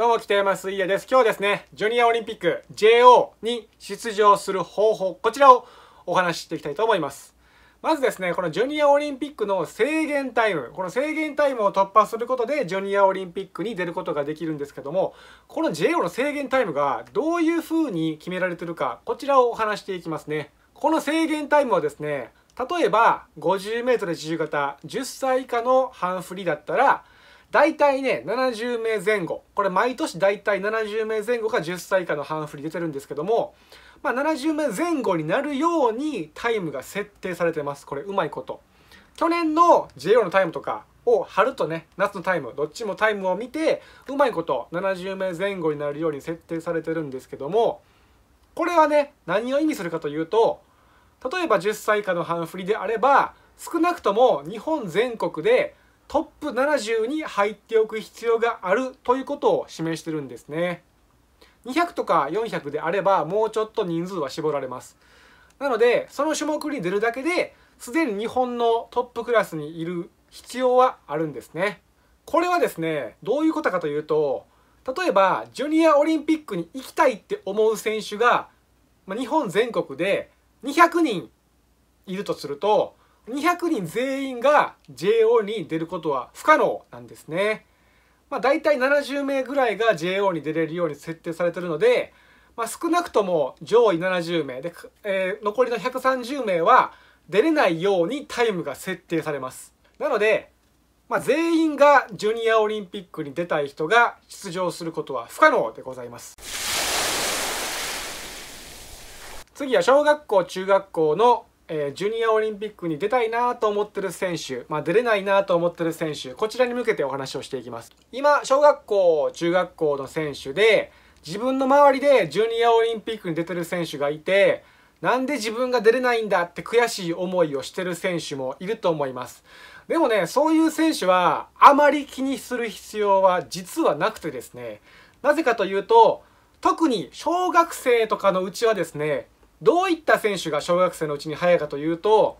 どうも、北山水也です。今日ですね、ジュニアオリンピック JO に出場する方法、こちらをお話ししていきたいと思います。まずですね、このジュニアオリンピックの制限タイム、この制限タイムを突破することで、ジュニアオリンピックに出ることができるんですけども、この JO の制限タイムがどういう風に決められてるか、こちらをお話していきますね。この制限タイムはですね、例えば 50m 自由形10歳以下の半振りだったら大体ね70名前後これ毎年大体70名前後が10歳以下のハンフリ出てるんですけども、まあ、70名前後になるようにタイムが設定されてますこれうまいこと去年の JO のタイムとかを春とね夏のタイムどっちもタイムを見てうまいこと70名前後になるように設定されてるんですけどもこれはね何を意味するかというと例えば10歳以下の半振りであれば少なくとも日本全国でトップ70に入っておく必要があるということを示してるんですね200とか400であればもうちょっと人数は絞られますなのでその種目に出るだけですでに日本のトップクラスにいる必要はあるんですねこれはですねどういうことかというと例えばジュニアオリンピックに行きたいって思う選手が、ま日本全国で200人いるとすると200人全員が JO に出ることは不可能なんですね。まあ、大体70名ぐらいが JO に出れるように設定されてるので、まあ、少なくとも上位70名で、えー、残りの130名は出れないようにタイムが設定されます。なので、まあ、全員がジュニアオリンピックに出たい人が出場することは不可能でございます。次は小学校中学校のえー、ジュニアオリンピックに出たいなと思ってる選手、まあ、出れないなと思ってる選手、こちらに向けてお話をしていきます。今、小学校、中学校の選手で、自分の周りでジュニアオリンピックに出てる選手がいて、なんで自分が出れないんだって悔しい思いをしてる選手もいると思います。でもね、そういう選手はあまり気にする必要は実はなくてですね、なぜかというと、特に小学生とかのうちはですね、どういった選手が小学生のうちに速いかというと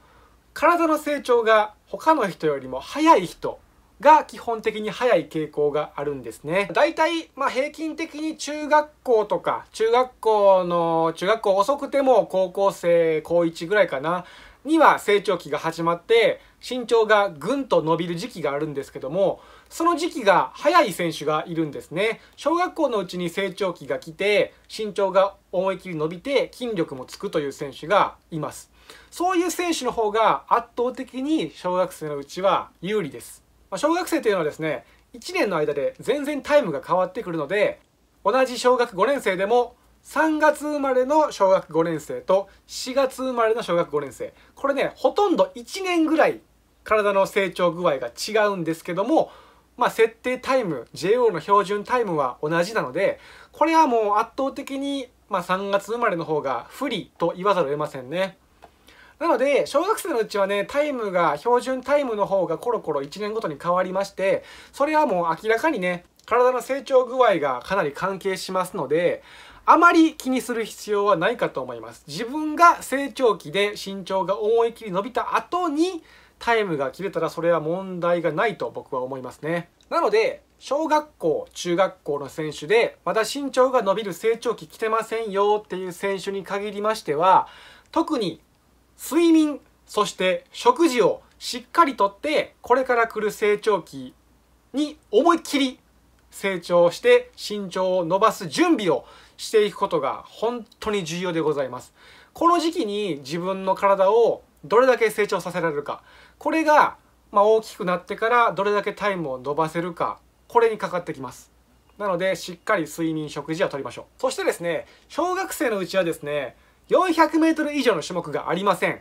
体の成長が他の人よりも速い人が基本的に早い傾向があるんですね。だいたい、まあ、平均的に中学校とか、中学校の、中学校遅くても高校生高1ぐらいかな、には成長期が始まって、身長がぐんと伸びる時期があるんですけども、その時期が早い選手がいるんですね。小学校のうちに成長期が来て、身長が思い切り伸びて、筋力もつくという選手がいます。そういう選手の方が圧倒的に小学生のうちは有利です。まあ、小学生というのはですね1年の間で全然タイムが変わってくるので同じ小学5年生でも3月生まれの小学5年生と4月生まれの小学5年生これねほとんど1年ぐらい体の成長具合が違うんですけども、まあ、設定タイム JO の標準タイムは同じなのでこれはもう圧倒的に、まあ、3月生まれの方が不利と言わざるを得ませんね。なので小学生のうちはねタイムが標準タイムの方がコロコロ1年ごとに変わりましてそれはもう明らかにね体の成長具合がかなり関係しますのであまり気にする必要はないかと思います自分が成長期で身長が思い切り伸びた後にタイムが切れたらそれは問題がないと僕は思いますねなので小学校中学校の選手でまだ身長が伸びる成長期来てませんよっていう選手に限りましては特に睡眠そして食事をしっかりとってこれから来る成長期に思いっきり成長して身長を伸ばす準備をしていくことが本当に重要でございます。この時期に自分の体をどれだけ成長させられるかこれがまあ大きくなってからどれだけタイムを伸ばせるかこれにかかってきます。なのでしっかり睡眠食事はとりましょう。そしてですね小学生のうちはですね 400m 以上の種目がありません。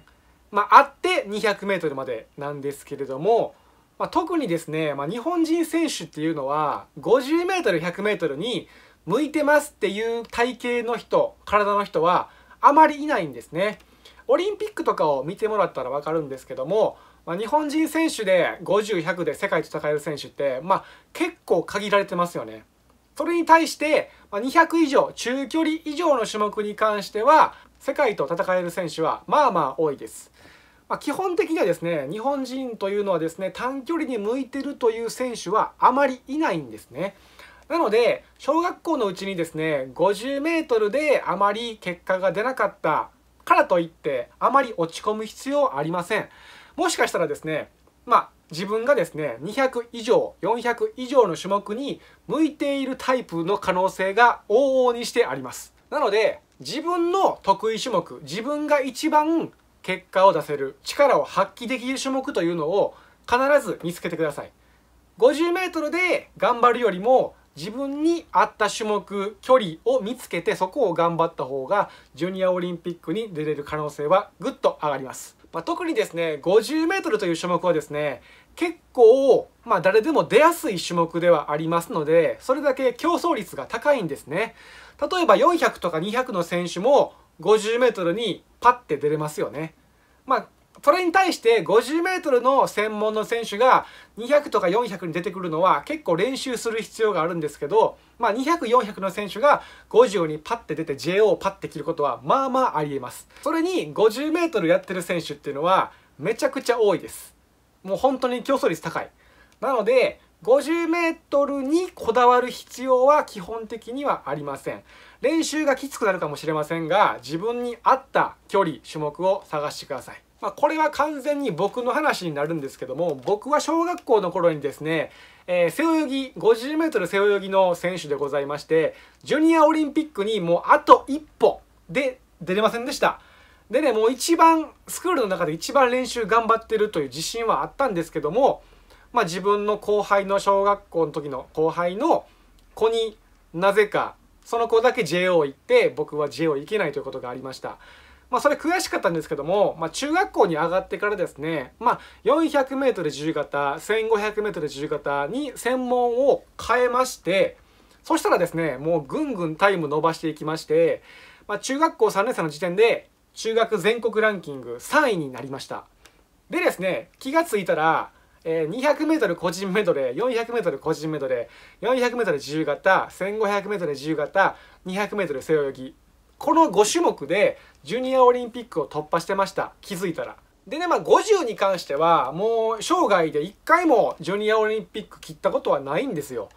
まあ、あって 200m までなんですけれども、まあ、特にですね、まあ、日本人選手っていうのは 50m、100m に向いてますっていう体型の人体の人はあまりいないんですね。オリンピックとかを見てもらったら分かるんですけども、まあ、日本人選手で50100で世界と戦える選手って、まあ、結構限られてますよね。それに対して、ま200以上、中距離以上の種目に関しては、世界と戦える選手はまあまあ多いです。まあ、基本的にはですね、日本人というのはですね、短距離に向いてるという選手はあまりいないんですね。なので、小学校のうちにですね、50 m であまり結果が出なかったからといって、あまり落ち込む必要ありません。もしかしたらですね、まあ、自分がですね200以上400以上の種目に向いているタイプの可能性が往々にしてありますなので自分の得意種目自分が一番結果を出せる力を発揮できる種目というのを必ず見つけてください 50m で頑張るよりも自分に合った種目距離を見つけてそこを頑張った方がジュニアオリンピックに出れる可能性はぐっと上がりますまあ、特にですね 50m という種目はですね結構、まあ、誰でも出やすい種目ではありますのでそれだけ競争率が高いんですね例えば400とか200の選手も 50m にパッて出れますよねまあそれに対して 50m の専門の選手が200とか400に出てくるのは結構練習する必要があるんですけど、まあ、200、400の選手が50にパッて出て JO をパッて切ることはまあまあありえます。それに 50m やってる選手っていうのはめちゃくちゃ多いです。もう本当に競争率高い。なので 50m にこだわる必要は基本的にはありません。練習がきつくなるかもしれませんが自分に合った距離、種目を探してください。まあ、これは完全に僕の話になるんですけども僕は小学校の頃にですね、えー、背泳ぎ 50m 背泳ぎの選手でございましてジュニアオリンピックにもうあと一歩で出れませんでした。でねもう一番スクールの中で一番練習頑張ってるという自信はあったんですけども、まあ、自分の後輩の小学校の時の後輩の子になぜかその子だけ JO 行って僕は JO 行けないということがありました。まあ、それ悔しかったんですけども、まあ、中学校に上がってからですね、まあ、400m 自由形 1500m 自由形に専門を変えましてそしたらですねもうぐんぐんタイム伸ばしていきまして、まあ、中学校3年生の時点で中学全国ランキング3位になりましたでですね気が付いたら 200m 個人メドレー 400m 個人メドレー 400m 自由形 1500m 自由形 200m 背泳ぎこの5種目でジュニアオリンピックを突破してました気づいたら。でね、まあ、50に関してはもう生涯で1回もジュニアオリンピック切ったことはないんですよ。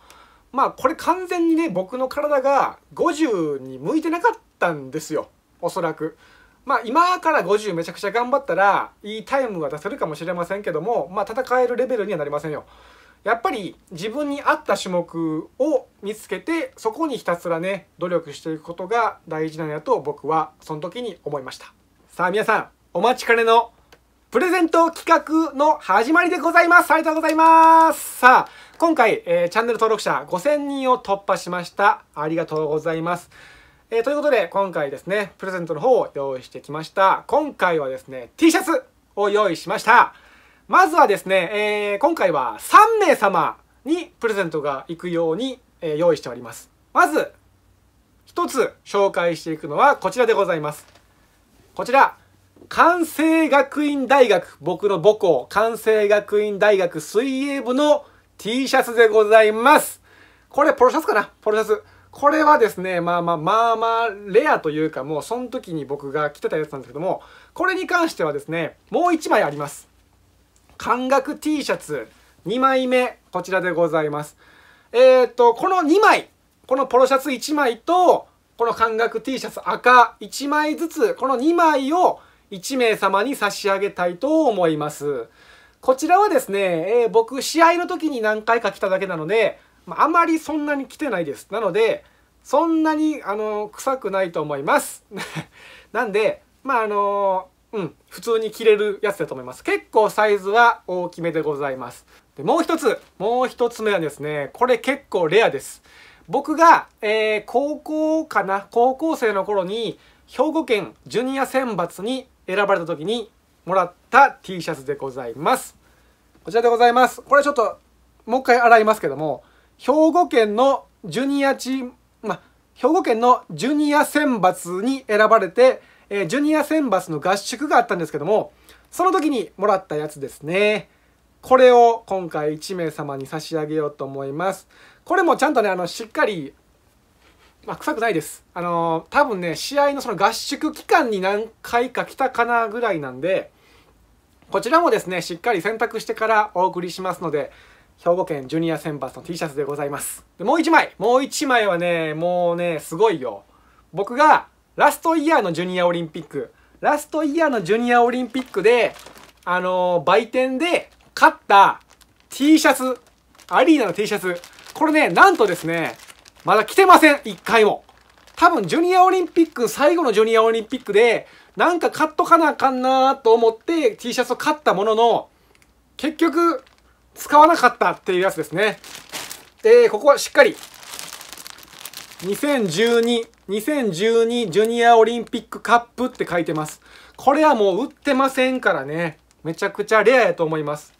まあこれ完全にね僕の体が50に向いてなかったんですよおそらく。まあ今から50めちゃくちゃ頑張ったらいいタイムが出せるかもしれませんけどもまあ戦えるレベルにはなりませんよ。やっぱり自分に合った種目を見つけてそこにひたすらね努力していくことが大事なんやと僕はその時に思いましたさあ皆さんお待ちかねのプレゼント企画の始まりでございますありがとうございますさあ今回、えー、チャンネル登録者5000人を突破しましたありがとうございますえー、ということで今回ですねプレゼントの方を用意してきました今回はですね T シャツを用意しましたまずはですね、えー、今回は3名様にプレゼントが行くようにえ用意しておりますまず一つ紹介していくのはこちらでございますこちら関西学院大学僕の母校関西学院大学水泳部の T シャツでございますこれポロシャツかなポロシャツこれはですね、まあまあまあまあレアというかもうその時に僕が着てたやつなんですけども、これに関してはですね、もう1枚あります。感覚 T シャツ2枚目、こちらでございます。えっ、ー、と、この2枚、このポロシャツ1枚と、この感覚 T シャツ赤1枚ずつ、この2枚を1名様に差し上げたいと思います。こちらはですね、えー、僕、試合の時に何回か来ただけなので、あまりそんなに来てないです。なので、そんなに、あの、臭くないと思います。なんで、まあ、あの、うん、普通に着れるやつだと思います。結構サイズは大きめでございます。でもう一つもう一つ目はですねこれ結構レアです僕が、えー、高校かな高校生の頃に兵庫県ジュニア選抜に選ばれた時にもらった T シャツでございますこちらでございますこれちょっともう一回洗いますけども兵庫県のジュニアチーム、ま、兵庫県のジュニア選抜に選ばれて、えー、ジュニア選抜の合宿があったんですけどもその時にもらったやつですねこれを今回1名様に差し上げようと思いますこれもちゃんとねあのしっかりまあ、臭くないです。あのー、多分ね、試合のその合宿期間に何回か来たかなぐらいなんで、こちらもですね、しっかり選択してからお送りしますので、兵庫県ジュニア選抜の T シャツでございます。でもう1枚もう1枚はね、もうね、すごいよ。僕がラストイヤーのジュニアオリンピック、ラストイヤーのジュニアオリンピックで、あのー、売店で勝った T シャツ、アリーナの T シャツ、これね、なんとですね、まだ着てません、一回も。多分、ジュニアオリンピック、最後のジュニアオリンピックで、なんか買っとかなあかんなと思って T シャツを買ったものの、結局、使わなかったっていうやつですね。で、ここはしっかり、2012、2012ジュニアオリンピックカップって書いてます。これはもう売ってませんからね。めちゃくちゃレアやと思います。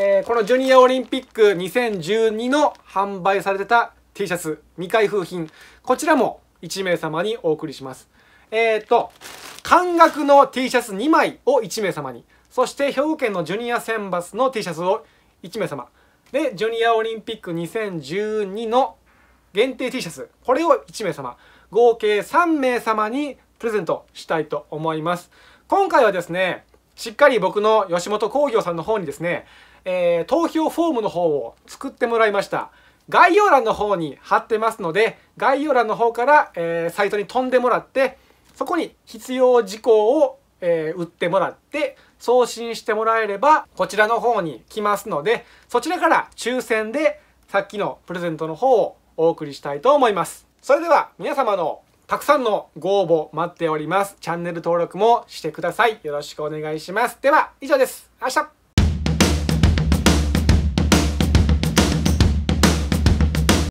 えー、このジュニアオリンピック2012の販売されてた T シャツ未開封品こちらも1名様にお送りしますえっ、ー、と半額の T シャツ2枚を1名様にそして兵庫県のジュニア選抜の T シャツを1名様でジュニアオリンピック2012の限定 T シャツこれを1名様合計3名様にプレゼントしたいと思います今回はですねしっかり僕の吉本興業さんの方にですねえー、投票フォームの方を作ってもらいました。概要欄の方に貼ってますので、概要欄の方から、えー、サイトに飛んでもらって、そこに必要事項を、えー、打ってもらって、送信してもらえれば、こちらの方に来ますので、そちらから抽選で、さっきのプレゼントの方をお送りしたいと思います。それでは皆様のたくさんのご応募待っております。チャンネル登録もしてください。よろしくお願いします。では、以上です。明日